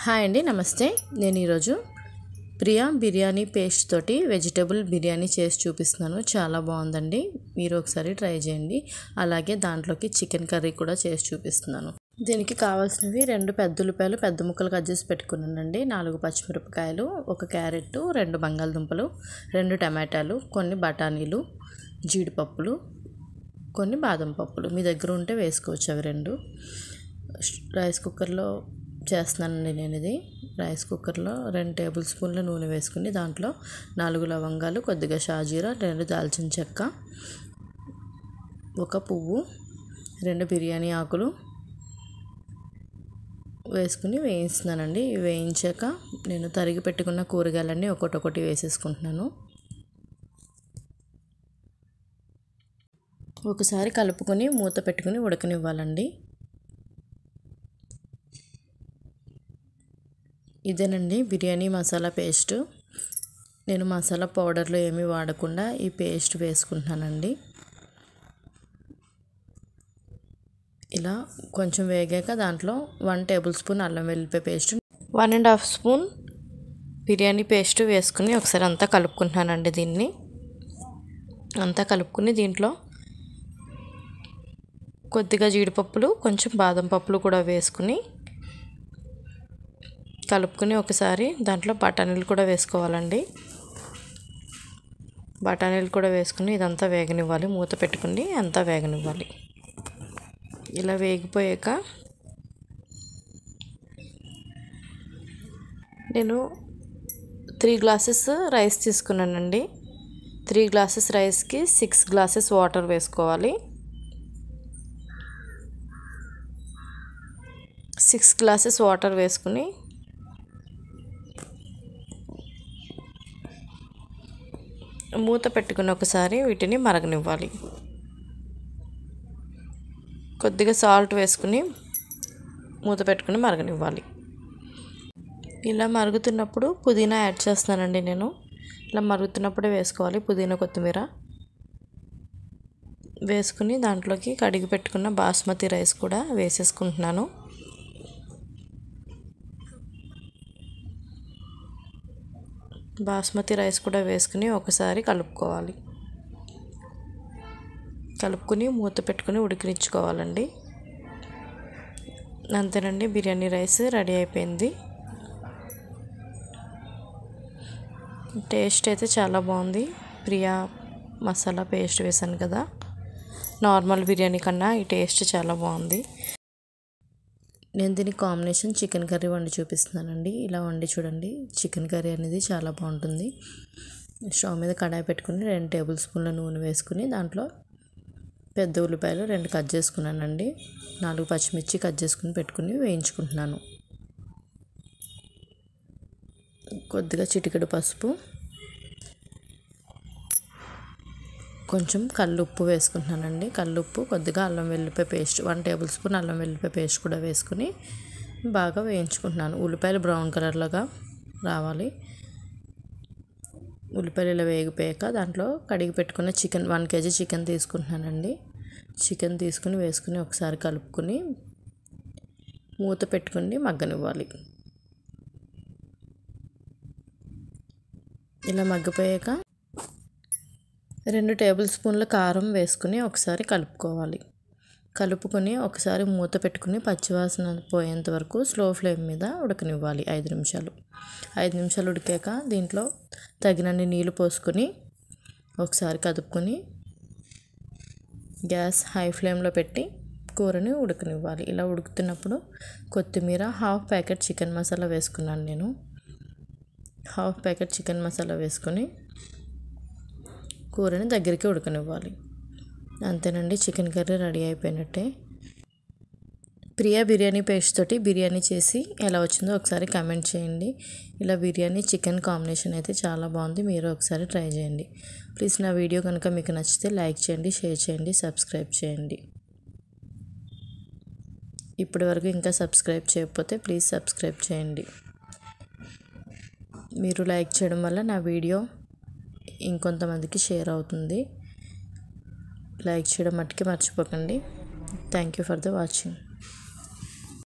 hi అండి నమస్తే నేను ఈరోజు ప్రియా బిర్యానీ పేస్ట్ తోటి వెజిటబుల్ బిర్యానీ చేసి చూపిస్తున్నాను చాలా బాగుందండి మీరు ఒకసారి ట్రై చేయండి అలాగే దాంట్లోకి చికెన్ కర్రీ కూడా చేసి చూపిస్తున్నాను దీనికి కావాల్సినవి రెండు పెద్ద ఉల్లిపాయలు పెద్ద ముక్కలు కట్ చేసి పెట్టుకున్నానండి నాలుగు పచ్చిమిరపకాయలు ఒక క్యారెట్ రెండు బంగాళదుంపలు రెండు టమాటాలు కొన్ని బఠానీలు జీడిపప్పులు కొన్ని బాదం పప్పులు మీ దగ్గర ఉంటే వేసుకోవచ్చు అవి రెండు రైస్ కుక్కర్లో చేస్తున్నానండి నేను ఇది రైస్ కుక్కర్లో రెండు టేబుల్ స్పూన్ల నూనె వేసుకుని దాంట్లో నాలుగు లవంగాలు కొద్దిగా షాజీరా రెండు దాల్చిన చెక్క ఒక పువ్వు రెండు బిర్యానీ ఆకులు వేసుకుని వేయిస్తున్నానండి వేయించాక నేను తరిగి పెట్టుకున్న కూరగాయలన్నీ ఒకటొకటి వేసేసుకుంటున్నాను ఒకసారి కలుపుకొని మూత పెట్టుకుని ఉడకనివ్వాలండి ఇదేనండి బిర్యానీ మసాలా పేస్టు నేను మసాలా పౌడర్లు ఏమీ వాడకుండా ఈ పేస్ట్ వేసుకుంటున్నానండి ఇలా కొంచెం వేగాక దాంట్లో వన్ టేబుల్ స్పూన్ అల్లం వెల్లిపాయ paste one and half spoon biryani paste వేసుకుని ఒకసారి అంతా కలుపుకుంటున్నానండి దీన్ని అంతా కలుపుకుని దీంట్లో కొద్దిగా జీడిపప్పులు కొంచెం బాదం పప్పులు కూడా వేసుకుని కలుపుకుని ఒకసారి దాంట్లో బఠానీలు కూడా వేసుకోవాలండి బఠానీలు కూడా వేసుకుని ఇదంతా వేగనివ్వాలి మూత పెట్టుకుని అంతా వేగనివ్వాలి ఇలా వేగిపోయాక నేను త్రీ గ్లాసెస్ రైస్ తీసుకున్నానండి త్రీ గ్లాసెస్ రైస్కి సిక్స్ గ్లాసెస్ వాటర్ వేసుకోవాలి సిక్స్ గ్లాసెస్ వాటర్ వేసుకుని మూత పెట్టుకుని ఒకసారి వీటిని మరగనివ్వాలి కొద్దిగా సాల్ట్ వేసుకుని మూత పెట్టుకుని మరగనివ్వాలి ఇలా మరుగుతున్నప్పుడు పుదీనా యాడ్ చేస్తున్నానండి నేను ఇలా మరుగుతున్నప్పుడే వేసుకోవాలి పుదీనా కొత్తిమీర వేసుకుని దాంట్లోకి కడిగి పెట్టుకున్న బాస్మతి రైస్ కూడా వేసేసుకుంటున్నాను బాస్మతి రైస్ కూడా వేసుకుని ఒకసారి కలుపుకోవాలి కలుపుకుని మూత పెట్టుకుని ఉడికించుకోవాలండి అంతేనండి బిర్యానీ రైస్ రెడీ అయిపోయింది టేస్ట్ అయితే చాలా బాగుంది ప్రియా మసాలా పేస్ట్ వేసాను కదా నార్మల్ బిర్యానీ కన్నా ఈ టేస్ట్ చాలా బాగుంది నేను దీని కాంబినేషన్ చికెన్ కర్రీ వండి చూపిస్తున్నానండి ఇలా వండి చూడండి చికెన్ కర్రీ అనేది చాలా బాగుంటుంది స్టవ్ మీద కడాయి పెట్టుకుని రెండు టేబుల్ స్పూన్ల నూనె వేసుకుని దాంట్లో పెద్ద ఉల్లిపాయలు రెండు కట్ చేసుకున్నానండి నాలుగు పచ్చిమిర్చి కట్ చేసుకుని పెట్టుకుని వేయించుకుంటున్నాను కొద్దిగా చిటికెడు పసుపు కొంచెం కల్లుప్పు వేసుకుంటున్నానండి కల్లుప్పు కొద్దిగా అల్లం వెల్లిపాయ పేస్ట్ వన్ టేబుల్ స్పూన్ అల్లం వెల్లిపాయ పేస్ట్ కూడా వేసుకుని బాగా వేయించుకుంటున్నాను ఉల్లిపాయలు బ్రౌన్ కలర్లోగా రావాలి ఉల్లిపాయలు ఇలా వేగిపోయాక దాంట్లో కడిగి పెట్టుకున్న చికెన్ వన్ కేజీ చికెన్ తీసుకుంటున్నానండి చికెన్ తీసుకుని వేసుకుని ఒకసారి కలుపుకొని మూత పెట్టుకుని మగ్గనివ్వాలి ఇలా మగ్గిపోయాక రెండు టేబుల్ స్పూన్ల కారం వేసుకుని ఒకసారి కలుపుకోవాలి కలుపుకొని ఒకసారి మూత పెట్టుకుని పచ్చివాసన పోయేంత వరకు స్లో ఫ్లేమ్ మీద ఉడకనివ్వాలి ఐదు నిమిషాలు ఐదు నిమిషాలు ఉడికాక దీంట్లో తగినన్ని నీళ్లు పోసుకొని ఒకసారి కదుపుకొని గ్యాస్ హై ఫ్లేమ్లో పెట్టి కూరని ఉడకనివ్వాలి ఇలా ఉడుకుతున్నప్పుడు కొత్తిమీర హాఫ్ ప్యాకెట్ చికెన్ మసాలా వేసుకున్నాను నేను హాఫ్ ప్యాకెట్ చికెన్ మసాలా వేసుకొని కూరని దగ్గరికి ఉడకనివ్వాలి అంతేనండి చికెన్ కర్రీ రెడీ అయిపోయినట్టే ప్రియా బిర్యానీ పేస్ట్ తోటి బిర్యానీ చేసి ఎలా వచ్చిందో ఒకసారి కమెంట్ చేయండి ఇలా బిర్యానీ చికెన్ కాంబినేషన్ అయితే చాలా బాగుంది మీరు ఒకసారి ట్రై చేయండి ప్లీజ్ నా వీడియో కనుక మీకు నచ్చితే లైక్ చేయండి షేర్ చేయండి సబ్స్క్రైబ్ చేయండి ఇప్పటి వరకు ఇంకా సబ్స్క్రైబ్ చేయకపోతే ప్లీజ్ సబ్స్క్రైబ్ చేయండి మీరు లైక్ చేయడం వల్ల నా వీడియో ఇంకొంతమందికి షేర్ అవుతుంది లైక్ చేయడం మట్టుకి మర్చిపోకండి thank you for the watching